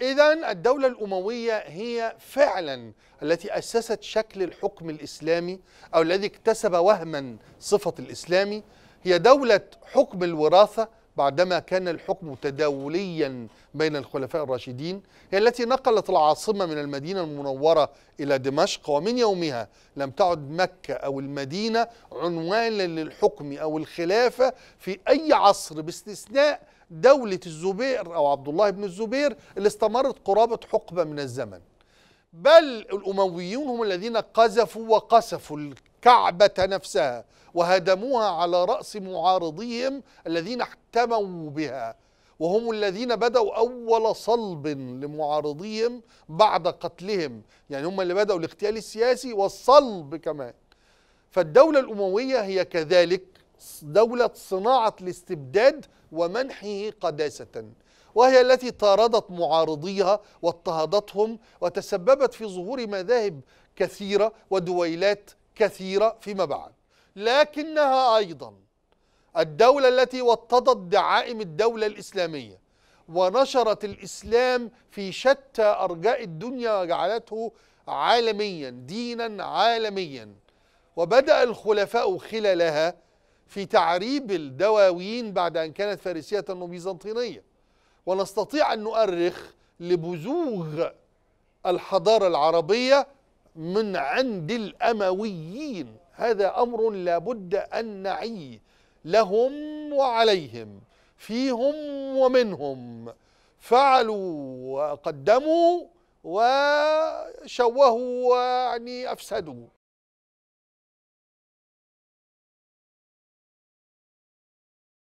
إذا الدولة الأموية هي فعلا التي أسست شكل الحكم الإسلامي أو الذي اكتسب وهما صفة الإسلامي هي دولة حكم الوراثة بعدما كان الحكم تداوليا بين الخلفاء الراشدين هي التي نقلت العاصمة من المدينة المنورة إلى دمشق ومن يومها لم تعد مكة أو المدينة عنوانا للحكم أو الخلافة في أي عصر باستثناء دولة الزبير أو عبد الله بن الزبير اللي استمرت قرابة حقبة من الزمن بل الأمويون هم الذين قذفوا وقسفوا الكعبة نفسها وهدموها على رأس معارضيهم الذين احتموا بها وهم الذين بدأوا أول صلب لمعارضيهم بعد قتلهم يعني هم اللي بدأوا الاغتيال السياسي والصلب كمان فالدولة الأموية هي كذلك دولة صناعة الاستبداد ومنحه قداسة وهي التي طاردت معارضيها واضطهدتهم وتسببت في ظهور مذاهب كثيرة ودويلات كثيرة فيما بعد لكنها أيضا الدولة التي وطدت دعائم الدولة الإسلامية ونشرت الإسلام في شتى أرجاء الدنيا وجعلته عالميا دينا عالميا وبدأ الخلفاء خلالها في تعريب الدواوين بعد أن كانت فارسية وبيزنطينية ونستطيع أن نؤرخ لبزوغ الحضارة العربية من عند الأمويين هذا أمر لابد أن نعي لهم وعليهم فيهم ومنهم فعلوا وقدموا وشوهوا ويعني أفسدوا